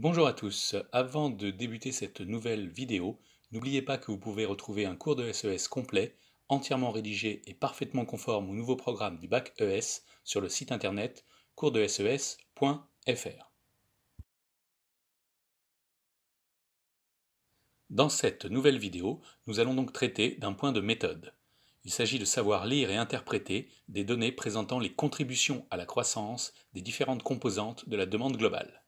Bonjour à tous, avant de débuter cette nouvelle vidéo, n'oubliez pas que vous pouvez retrouver un cours de SES e complet, entièrement rédigé et parfaitement conforme au nouveau programme du bac ES sur le site internet coursdeses.fr. Dans cette nouvelle vidéo, nous allons donc traiter d'un point de méthode. Il s'agit de savoir lire et interpréter des données présentant les contributions à la croissance des différentes composantes de la demande globale.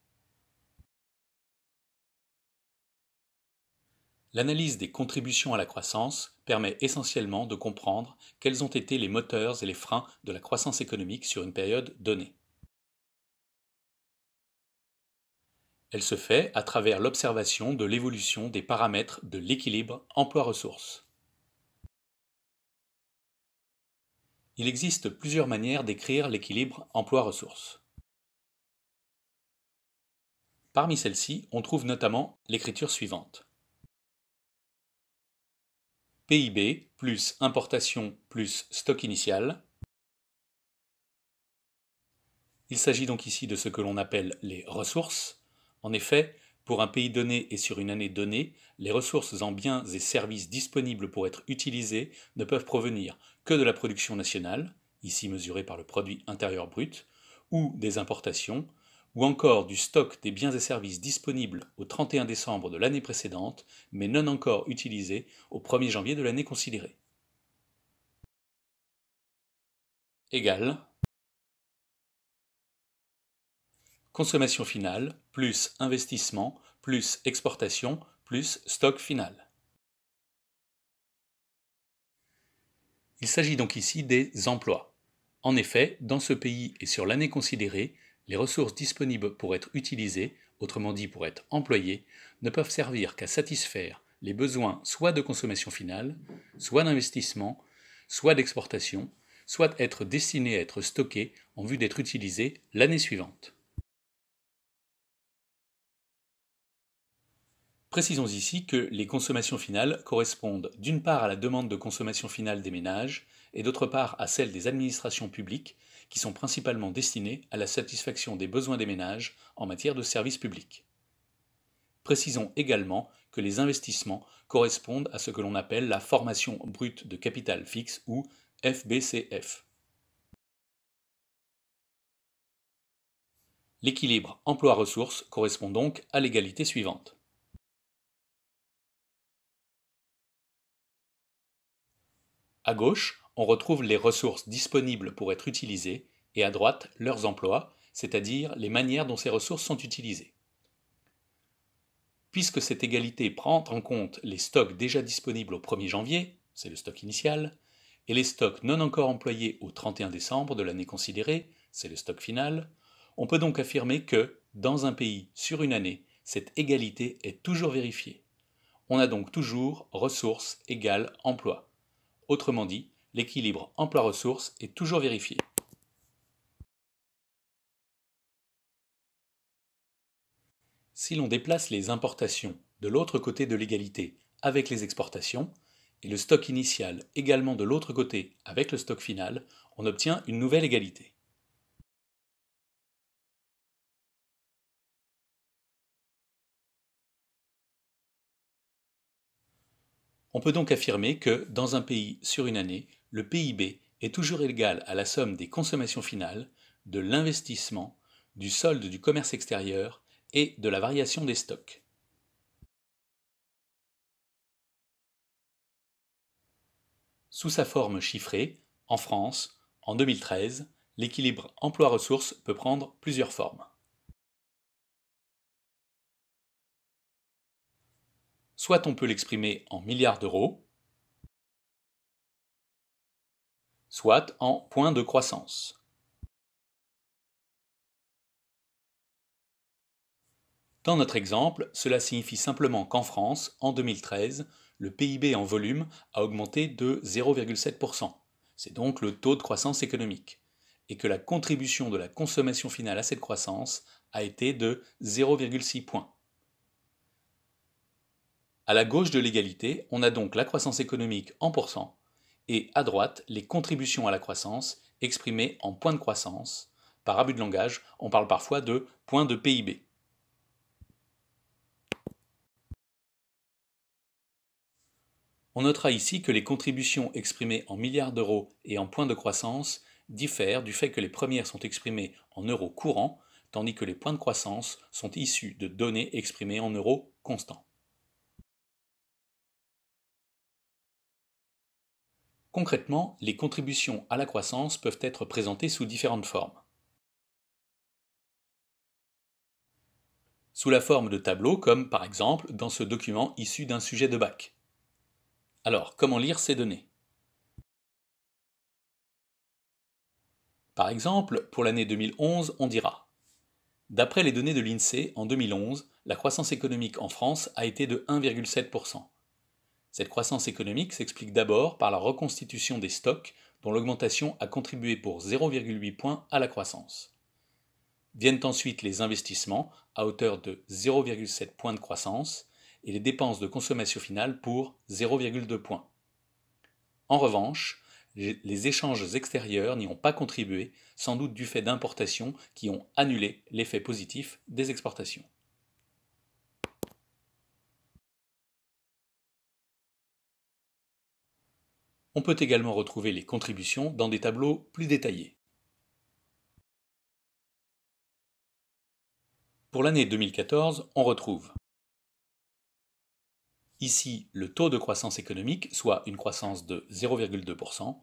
L'analyse des contributions à la croissance permet essentiellement de comprendre quels ont été les moteurs et les freins de la croissance économique sur une période donnée. Elle se fait à travers l'observation de l'évolution des paramètres de l'équilibre emploi-ressources. Il existe plusieurs manières d'écrire l'équilibre emploi-ressources. Parmi celles-ci, on trouve notamment l'écriture suivante. PIB plus importation plus stock initial. Il s'agit donc ici de ce que l'on appelle les ressources. En effet, pour un pays donné et sur une année donnée, les ressources en biens et services disponibles pour être utilisés ne peuvent provenir que de la production nationale, ici mesurée par le produit intérieur brut, ou des importations, ou encore du stock des biens et services disponibles au 31 décembre de l'année précédente, mais non encore utilisés au 1er janvier de l'année considérée. Égal consommation finale plus investissement plus exportation plus stock final. Il s'agit donc ici des emplois. En effet, dans ce pays et sur l'année considérée, les ressources disponibles pour être utilisées, autrement dit pour être employées, ne peuvent servir qu'à satisfaire les besoins soit de consommation finale, soit d'investissement, soit d'exportation, soit être destinées à être stockées en vue d'être utilisées l'année suivante. Précisons ici que les consommations finales correspondent d'une part à la demande de consommation finale des ménages et d'autre part à celle des administrations publiques, qui sont principalement destinées à la satisfaction des besoins des ménages en matière de services publics. Précisons également que les investissements correspondent à ce que l'on appelle la formation brute de capital fixe ou FBCF. L'équilibre emploi-ressources correspond donc à l'égalité suivante. À gauche, on retrouve les ressources disponibles pour être utilisées et à droite leurs emplois, c'est-à-dire les manières dont ces ressources sont utilisées. Puisque cette égalité prend en compte les stocks déjà disponibles au 1er janvier, c'est le stock initial, et les stocks non encore employés au 31 décembre de l'année considérée, c'est le stock final, on peut donc affirmer que, dans un pays sur une année, cette égalité est toujours vérifiée. On a donc toujours ressources égales emploi. Autrement dit, l'équilibre emploi-ressources est toujours vérifié. Si l'on déplace les importations de l'autre côté de l'égalité avec les exportations, et le stock initial également de l'autre côté avec le stock final, on obtient une nouvelle égalité. On peut donc affirmer que, dans un pays sur une année, le PIB est toujours égal à la somme des consommations finales, de l'investissement, du solde du commerce extérieur et de la variation des stocks. Sous sa forme chiffrée, en France, en 2013, l'équilibre emploi-ressources peut prendre plusieurs formes. Soit on peut l'exprimer en milliards d'euros, soit en points de croissance. Dans notre exemple, cela signifie simplement qu'en France, en 2013, le PIB en volume a augmenté de 0,7%, c'est donc le taux de croissance économique, et que la contribution de la consommation finale à cette croissance a été de 0,6 points. À la gauche de l'égalité, on a donc la croissance économique en et à droite les contributions à la croissance exprimées en points de croissance. Par abus de langage, on parle parfois de points de PIB. On notera ici que les contributions exprimées en milliards d'euros et en points de croissance diffèrent du fait que les premières sont exprimées en euros courants, tandis que les points de croissance sont issus de données exprimées en euros constants. Concrètement, les contributions à la croissance peuvent être présentées sous différentes formes. Sous la forme de tableaux, comme par exemple dans ce document issu d'un sujet de bac. Alors, comment lire ces données Par exemple, pour l'année 2011, on dira D'après les données de l'INSEE, en 2011, la croissance économique en France a été de 1,7%, cette croissance économique s'explique d'abord par la reconstitution des stocks dont l'augmentation a contribué pour 0,8 points à la croissance. Viennent ensuite les investissements à hauteur de 0,7 points de croissance et les dépenses de consommation finale pour 0,2 points. En revanche, les échanges extérieurs n'y ont pas contribué, sans doute du fait d'importations qui ont annulé l'effet positif des exportations. On peut également retrouver les contributions dans des tableaux plus détaillés. Pour l'année 2014, on retrouve ici le taux de croissance économique, soit une croissance de 0,2%,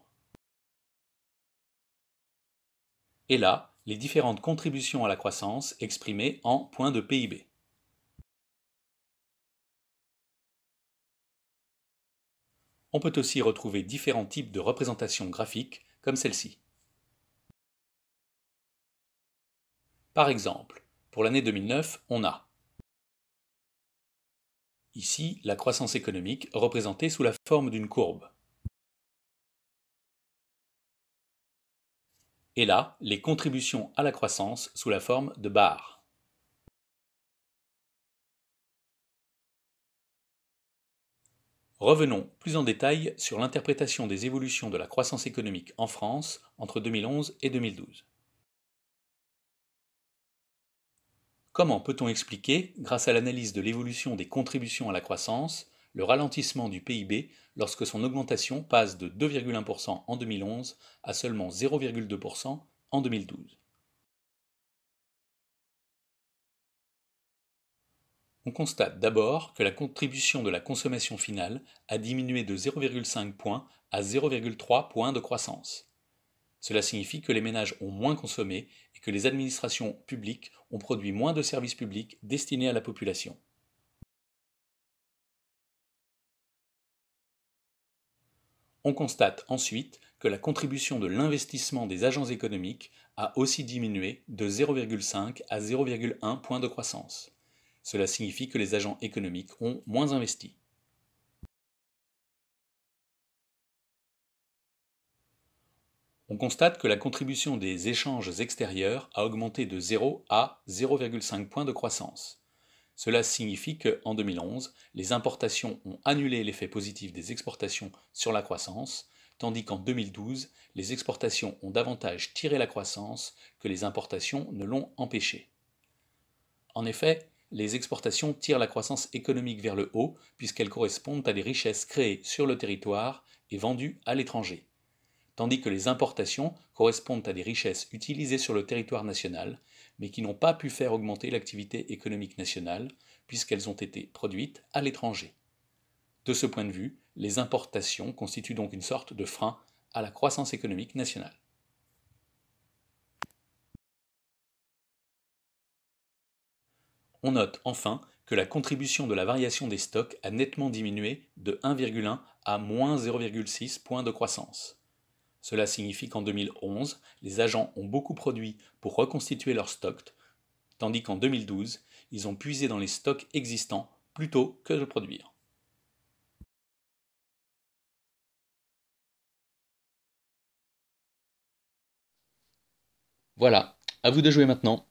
et là, les différentes contributions à la croissance exprimées en points de PIB. on peut aussi retrouver différents types de représentations graphiques, comme celle-ci. Par exemple, pour l'année 2009, on a ici la croissance économique représentée sous la forme d'une courbe. Et là, les contributions à la croissance sous la forme de barres. Revenons plus en détail sur l'interprétation des évolutions de la croissance économique en France entre 2011 et 2012. Comment peut-on expliquer, grâce à l'analyse de l'évolution des contributions à la croissance, le ralentissement du PIB lorsque son augmentation passe de 2,1% en 2011 à seulement 0,2% en 2012 on constate d'abord que la contribution de la consommation finale a diminué de 0,5 points à 0,3 points de croissance. Cela signifie que les ménages ont moins consommé et que les administrations publiques ont produit moins de services publics destinés à la population. On constate ensuite que la contribution de l'investissement des agents économiques a aussi diminué de 0,5 à 0,1 point de croissance. Cela signifie que les agents économiques ont moins investi. On constate que la contribution des échanges extérieurs a augmenté de 0 à 0,5 points de croissance. Cela signifie qu'en 2011, les importations ont annulé l'effet positif des exportations sur la croissance, tandis qu'en 2012, les exportations ont davantage tiré la croissance que les importations ne l'ont empêché. En effet, les exportations tirent la croissance économique vers le haut puisqu'elles correspondent à des richesses créées sur le territoire et vendues à l'étranger, tandis que les importations correspondent à des richesses utilisées sur le territoire national, mais qui n'ont pas pu faire augmenter l'activité économique nationale puisqu'elles ont été produites à l'étranger. De ce point de vue, les importations constituent donc une sorte de frein à la croissance économique nationale. On note enfin que la contribution de la variation des stocks a nettement diminué de 1,1 à moins 0,6 points de croissance. Cela signifie qu'en 2011, les agents ont beaucoup produit pour reconstituer leurs stocks, tandis qu'en 2012, ils ont puisé dans les stocks existants plutôt que de produire. Voilà, à vous de jouer maintenant.